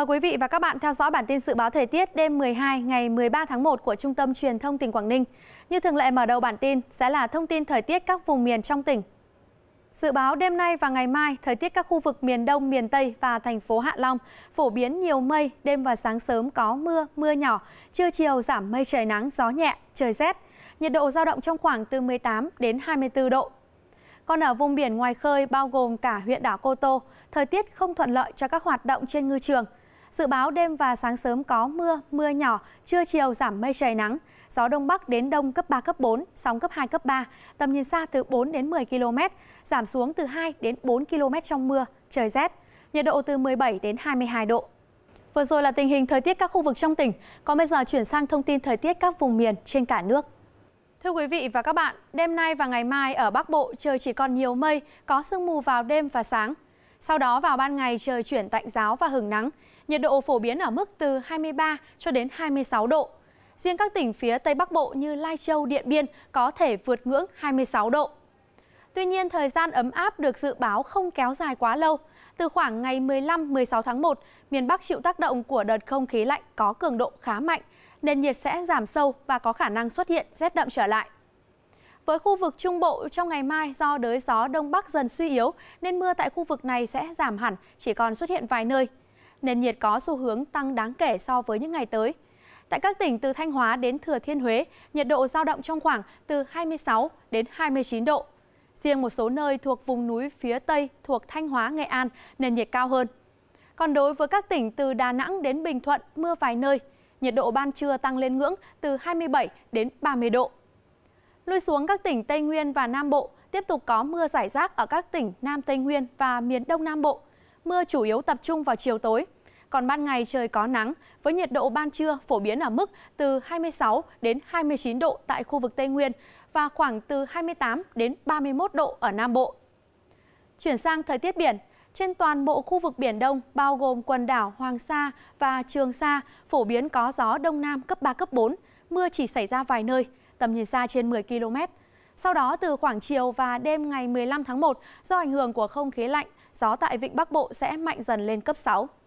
mời quý vị và các bạn theo dõi bản tin dự báo thời tiết đêm 12 ngày 13 tháng 1 của Trung tâm Truyền thông tỉnh Quảng Ninh. Như thường lệ mở đầu bản tin sẽ là thông tin thời tiết các vùng miền trong tỉnh. Dự báo đêm nay và ngày mai, thời tiết các khu vực miền Đông, miền Tây và thành phố Hạ Long phổ biến nhiều mây, đêm và sáng sớm có mưa, mưa nhỏ, trưa chiều giảm mây trời nắng, gió nhẹ, trời rét. Nhiệt độ giao động trong khoảng từ 18 đến 24 độ. Còn ở vùng biển ngoài khơi bao gồm cả huyện đảo Cô Tô, thời tiết không thuận lợi cho các hoạt động trên ngư trường – Dự báo đêm và sáng sớm có mưa, mưa nhỏ, trưa chiều giảm mây trời nắng. Gió Đông Bắc đến Đông cấp 3, cấp 4, sóng cấp 2, cấp 3, tầm nhìn xa từ 4 đến 10 km, giảm xuống từ 2 đến 4 km trong mưa, trời rét. Nhiệt độ từ 17 đến 22 độ. Vừa rồi là tình hình thời tiết các khu vực trong tỉnh. Còn bây giờ chuyển sang thông tin thời tiết các vùng miền trên cả nước. Thưa quý vị và các bạn, đêm nay và ngày mai ở Bắc Bộ trời chỉ còn nhiều mây, có sương mù vào đêm và sáng. Sau đó vào ban ngày trời chuyển tạnh giáo và hứng nắng nhiệt độ phổ biến ở mức từ 23 cho đến 26 độ. Riêng các tỉnh phía Tây Bắc Bộ như Lai Châu, Điện Biên có thể vượt ngưỡng 26 độ. Tuy nhiên, thời gian ấm áp được dự báo không kéo dài quá lâu. Từ khoảng ngày 15-16 tháng 1, miền Bắc chịu tác động của đợt không khí lạnh có cường độ khá mạnh, nên nhiệt sẽ giảm sâu và có khả năng xuất hiện rét đậm trở lại. Với khu vực Trung Bộ trong ngày mai do đới gió Đông Bắc dần suy yếu nên mưa tại khu vực này sẽ giảm hẳn, chỉ còn xuất hiện vài nơi nền nhiệt có xu hướng tăng đáng kể so với những ngày tới. Tại các tỉnh từ Thanh Hóa đến Thừa Thiên Huế, nhiệt độ giao động trong khoảng từ 26 đến 29 độ. Riêng một số nơi thuộc vùng núi phía Tây thuộc Thanh Hóa, Nghệ An, nền nhiệt cao hơn. Còn đối với các tỉnh từ Đà Nẵng đến Bình Thuận, mưa vài nơi, nhiệt độ ban trưa tăng lên ngưỡng từ 27 đến 30 độ. Lui xuống các tỉnh Tây Nguyên và Nam Bộ, tiếp tục có mưa rải rác ở các tỉnh Nam Tây Nguyên và miền Đông Nam Bộ. Mưa chủ yếu tập trung vào chiều tối còn ban ngày trời có nắng với nhiệt độ ban trưa phổ biến ở mức từ 26 đến 29 độ tại khu vực Tây Nguyên và khoảng từ 28 đến 31 độ ở Nam Bộ. Chuyển sang thời tiết biển, trên toàn bộ khu vực Biển Đông, bao gồm quần đảo Hoàng Sa và Trường Sa, phổ biến có gió Đông Nam cấp 3, cấp 4, mưa chỉ xảy ra vài nơi, tầm nhìn xa trên 10 km. Sau đó từ khoảng chiều và đêm ngày 15 tháng 1, do ảnh hưởng của không khí lạnh, gió tại vịnh Bắc Bộ sẽ mạnh dần lên cấp 6.